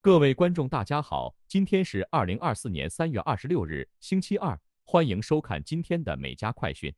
各位观众，大家好！今天是二零二四年三月二十六日，星期二，欢迎收看今天的美加快讯。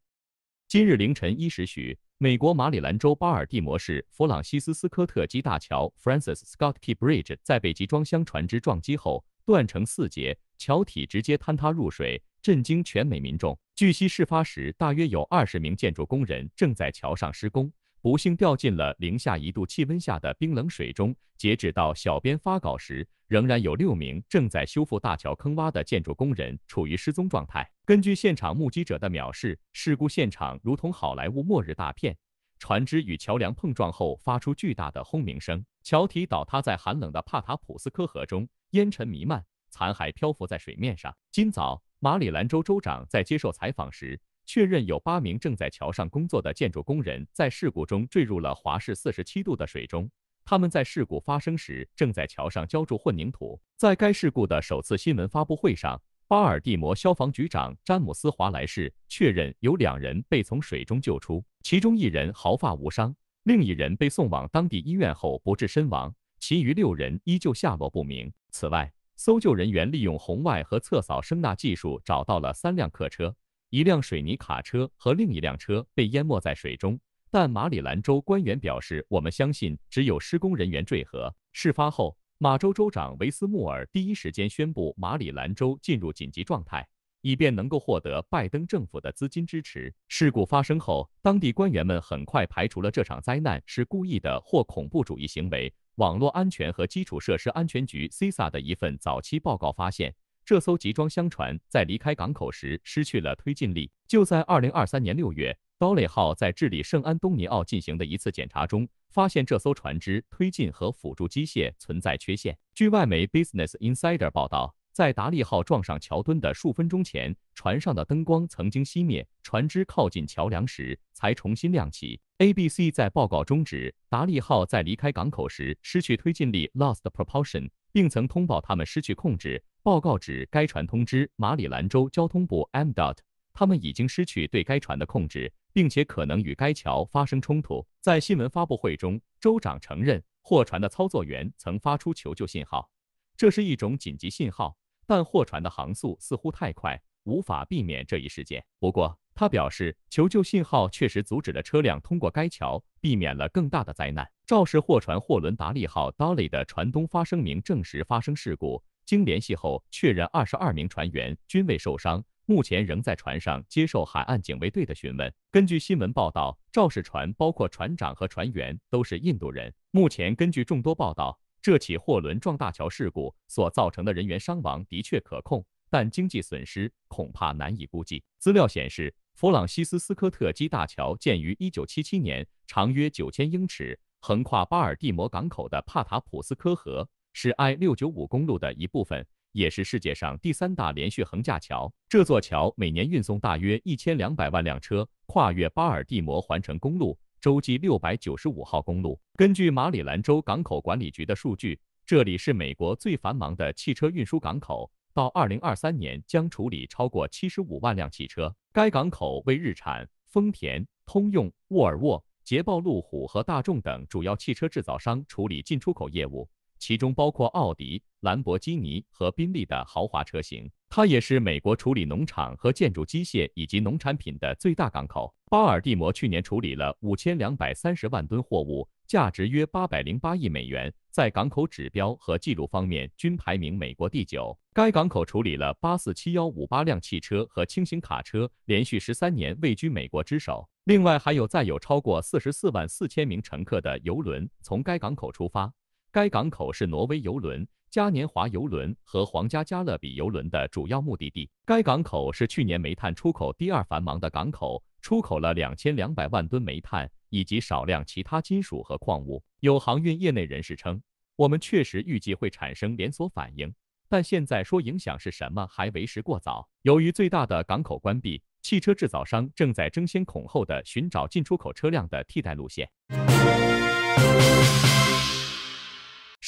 今日凌晨一时许，美国马里兰州巴尔的摩市弗朗西斯·斯科特基大桥 （Francis Scott Key Bridge） 在被集装箱船只撞击后断成四节，桥体直接坍塌入水，震惊全美民众。据悉，事发时大约有二十名建筑工人正在桥上施工。不幸掉进了零下一度气温下的冰冷水中。截止到小编发稿时，仍然有六名正在修复大桥坑洼的建筑工人处于失踪状态。根据现场目击者的描述，事故现场如同好莱坞末日大片：船只与桥梁碰撞后发出巨大的轰鸣声，桥体倒塌在寒冷的帕塔普斯科河中，烟尘弥漫，残骸漂浮在水面上。今早，马里兰州州长在接受采访时。确认有八名正在桥上工作的建筑工人在事故中坠入了华氏四十七度的水中。他们在事故发生时正在桥上浇筑混凝土。在该事故的首次新闻发布会上，巴尔的摩消防局长詹姆斯·华莱士确认有两人被从水中救出，其中一人毫发无伤，另一人被送往当地医院后不治身亡。其余六人依旧下落不明。此外，搜救人员利用红外和侧扫声呐技术找到了三辆客车。一辆水泥卡车和另一辆车被淹没在水中，但马里兰州官员表示，我们相信只有施工人员坠河。事发后，马州州长维斯穆尔第一时间宣布马里兰州进入紧急状态，以便能够获得拜登政府的资金支持。事故发生后，当地官员们很快排除了这场灾难是故意的或恐怖主义行为。网络安全和基础设施安全局 （CISA） 的一份早期报告发现。这艘集装箱船在离开港口时失去了推进力。就在二零二三年六月，达利号在智利圣安东尼奥进行的一次检查中，发现这艘船只推进和辅助机械存在缺陷。据外媒 Business Insider 报道，在达利号撞上桥墩的数分钟前，船上的灯光曾经熄灭，船只靠近桥梁时才重新亮起。ABC 在报告中指，达利号在离开港口时失去推进力 （lost propulsion），并曾通报他们失去控制。报告指，该船通知马里兰州交通部 M.DOT，他们已经失去对该船的控制，并且可能与该桥发生冲突。在新闻发布会中，州长承认货船的操作员曾发出求救信号，这是一种紧急信号，但货船的航速似乎太快，无法避免这一事件。不过，他表示求救信号确实阻止了车辆通过该桥，避免了更大的灾难。肇事货船货轮达利号 （Dolly） 的船东发声明证实发生事故。经联系后确认，二十二名船员均未受伤，目前仍在船上接受海岸警卫队的询问。根据新闻报道，肇事船包括船长和船员都是印度人。目前，根据众多报道，这起货轮撞大桥事故所造成的人员伤亡的确可控，但经济损失恐怕难以估计。资料显示，弗朗西斯斯科特基大桥建于一九七七年，长约九千英尺，横跨巴尔的摩港口的帕塔普斯科河。是 I 六九五公路的一部分，也是世界上第三大连续横架桥。这座桥每年运送大约一千两百万辆车，跨越巴尔的摩环城公路州际六百九十五号公路。根据马里兰州港口管理局的数据，这里是美国最繁忙的汽车运输港口，到二零二三年将处理超过七十五万辆汽车。该港口为日产、丰田、通用、沃尔沃、捷豹、路虎和大众等主要汽车制造商处理进出口业务。其中包括奥迪、兰博基尼和宾利的豪华车型。它也是美国处理农场和建筑机械以及农产品的最大港口。巴尔的摩去年处理了五千两百三十万吨货物，价值约八百零八亿美元，在港口指标和记录方面均排名美国第九。该港口处理了八四七幺五八辆汽车和轻型卡车，连续十三年位居美国之首。另外，还有载有超过四十四万四千名乘客的游轮从该港口出发。该港口是挪威游轮、嘉年华游轮和皇家加勒比游轮的主要目的地。该港口是去年煤炭出口第二繁忙的港口，出口了两千两百万吨煤炭以及少量其他金属和矿物。有航运业内人士称：“我们确实预计会产生连锁反应，但现在说影响是什么还为时过早。”由于最大的港口关闭，汽车制造商正在争先恐后的寻找进出口车辆的替代路线。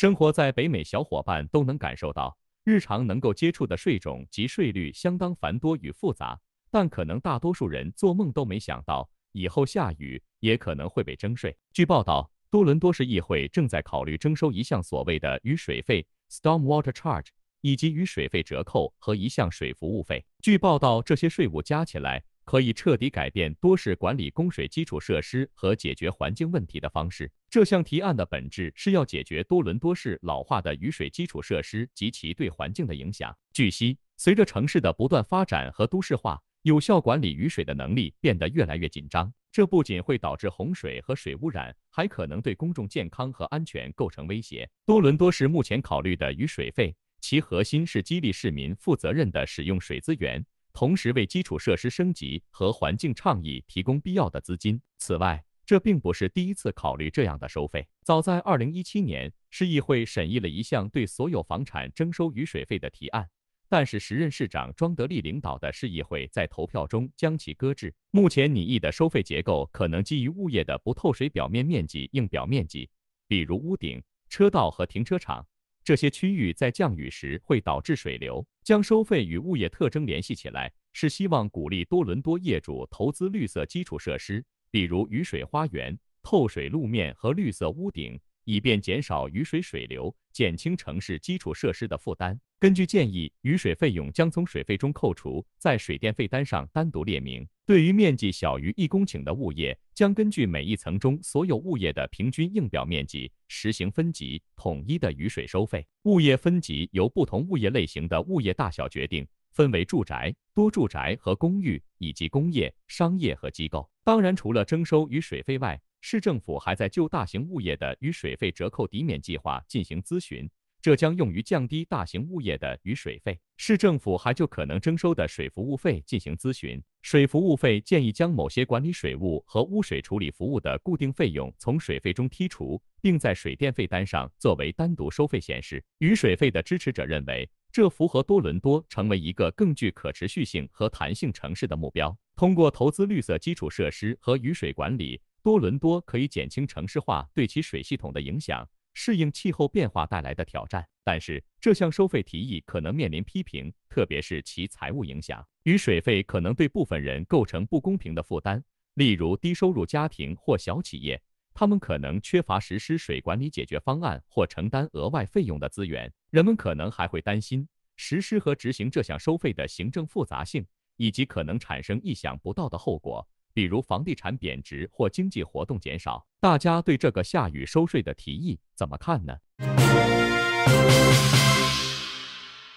生活在北美，小伙伴都能感受到，日常能够接触的税种及税率相当繁多与复杂。但可能大多数人做梦都没想到，以后下雨也可能会被征税。据报道，多伦多市议会正在考虑征收一项所谓的雨水费 （storm water charge） 以及雨水费折扣和一项水服务费。据报道，这些税务加起来。可以彻底改变多市管理供水基础设施和解决环境问题的方式。这项提案的本质是要解决多伦多市老化的雨水基础设施及其对环境的影响。据悉，随着城市的不断发展和都市化，有效管理雨水的能力变得越来越紧张。这不仅会导致洪水和水污染，还可能对公众健康和安全构成威胁。多伦多市目前考虑的雨水费，其核心是激励市民负责任的使用水资源。同时为基础设施升级和环境倡议提供必要的资金。此外，这并不是第一次考虑这样的收费。早在2017年，市议会审议了一项对所有房产征收雨水费的提案，但是时任市长庄德利领导的市议会在投票中将其搁置。目前拟议的收费结构可能基于物业的不透水表面面积、硬表面面积，比如屋顶、车道和停车场。这些区域在降雨时会导致水流。将收费与物业特征联系起来，是希望鼓励多伦多业主投资绿色基础设施，比如雨水花园、透水路面和绿色屋顶，以便减少雨水水流，减轻城市基础设施的负担。根据建议，雨水费用将从水费中扣除，在水电费单上单独列明。对于面积小于一公顷的物业，将根据每一层中所有物业的平均应表面积实行分级统一的雨水收费。物业分级由不同物业类型的物业大小决定，分为住宅、多住宅和公寓，以及工业、商业和机构。当然，除了征收雨水费外，市政府还在就大型物业的雨水费折扣抵免计划进行咨询。这将用于降低大型物业的雨水费。市政府还就可能征收的水服务费进行咨询。水服务费建议将某些管理水务和污水处理服务的固定费用从水费中剔除，并在水电费单上作为单独收费显示。雨水费的支持者认为，这符合多伦多成为一个更具可持续性和弹性城市的目标。通过投资绿色基础设施和雨水管理，多伦多可以减轻城市化对其水系统的影响。适应气候变化带来的挑战，但是这项收费提议可能面临批评，特别是其财务影响。雨水费可能对部分人构成不公平的负担，例如低收入家庭或小企业，他们可能缺乏实施水管理解决方案或承担额外费用的资源。人们可能还会担心实施和执行这项收费的行政复杂性，以及可能产生意想不到的后果。比如房地产贬值或经济活动减少，大家对这个下雨收税的提议怎么看呢？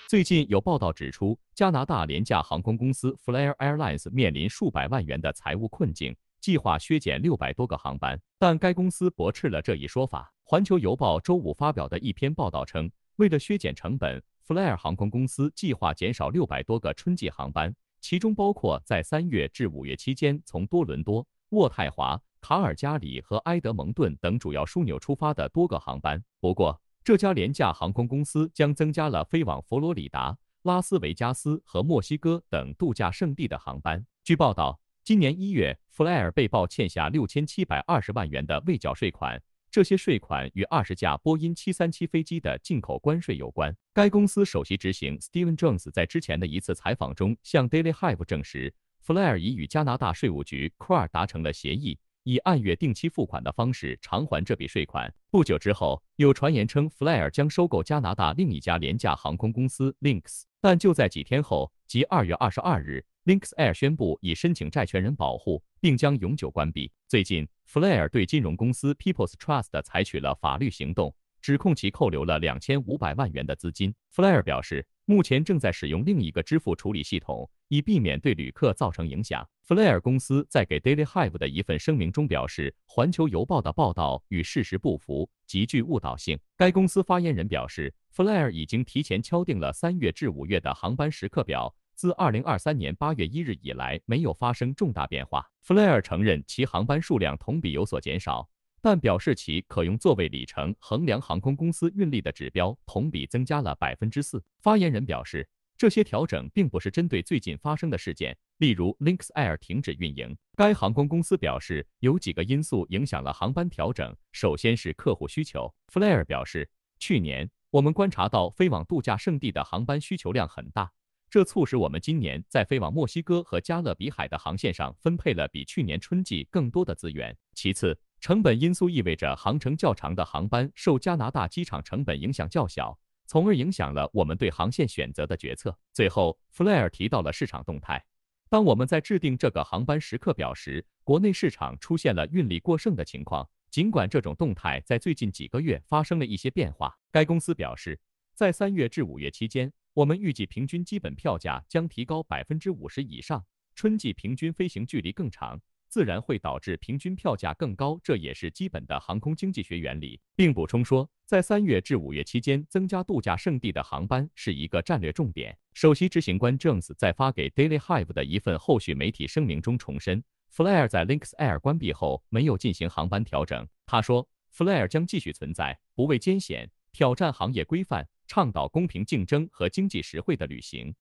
最近有报道指出，加拿大廉价航空公司 Flair Airlines 面临数百万元的财务困境，计划削减六百多个航班。但该公司驳斥了这一说法。《环球邮报》周五发表的一篇报道称，为了削减成本，Flair 航空公司计划减少六百多个春季航班。其中包括在三月至五月期间，从多伦多、渥太华、卡尔加里和埃德蒙顿等主要枢纽出发的多个航班。不过，这家廉价航空公司将增加了飞往佛罗里达、拉斯维加斯和墨西哥等度假胜地的航班。据报道，今年一月，Flair 被曝欠下六千七百二十万元的未缴税款。这些税款与二十架波音七三七飞机的进口关税有关。该公司首席执行 Steven Jones 在之前的一次采访中向 Daily Hive 证实，Flair 已与加拿大税务局 CRA 达成了协议，以按月定期付款的方式偿还这笔税款。不久之后，有传言称 Flair 将收购加拿大另一家廉价航空公司 Linx，但就在几天后，即二月二十二日。l i n k s a i r 宣布已申请债权人保护，并将永久关闭。最近，Flair 对金融公司 People's Trust 采取了法律行动，指控其扣留了两千五百万元的资金。Flair 表示，目前正在使用另一个支付处理系统，以避免对旅客造成影响。Flair 公司在给 Daily Hive 的一份声明中表示，环球邮报的报道与事实不符，极具误导性。该公司发言人表示，Flair 已经提前敲定了三月至五月的航班时刻表。自二零二三年八月一日以来，没有发生重大变化。Flair 承认其航班数量同比有所减少，但表示其可用座位里程衡量航空公司运力的指标同比增加了百分之四。发言人表示，这些调整并不是针对最近发生的事件，例如 l i n x Air 停止运营。该航空公司表示，有几个因素影响了航班调整，首先是客户需求。Flair 表示，去年我们观察到飞往度假胜地的航班需求量很大。这促使我们今年在飞往墨西哥和加勒比海的航线上分配了比去年春季更多的资源。其次，成本因素意味着航程较长的航班受加拿大机场成本影响较小，从而影响了我们对航线选择的决策。最后，Flair 提到了市场动态。当我们在制定这个航班时刻表时，国内市场出现了运力过剩的情况，尽管这种动态在最近几个月发生了一些变化。该公司表示，在三月至五月期间。我们预计平均基本票价将提高百分之五十以上。春季平均飞行距离更长，自然会导致平均票价更高，这也是基本的航空经济学原理。并补充说，在三月至五月期间增加度假胜地的航班是一个战略重点。首席执行官 Jones 在发给 Daily Hive 的一份后续媒体声明中重申，Flair 在 l i n x Air 关闭后没有进行航班调整。他说，Flair 将继续存在，不畏艰险，挑战行业规范。倡导公平竞争和经济实惠的旅行。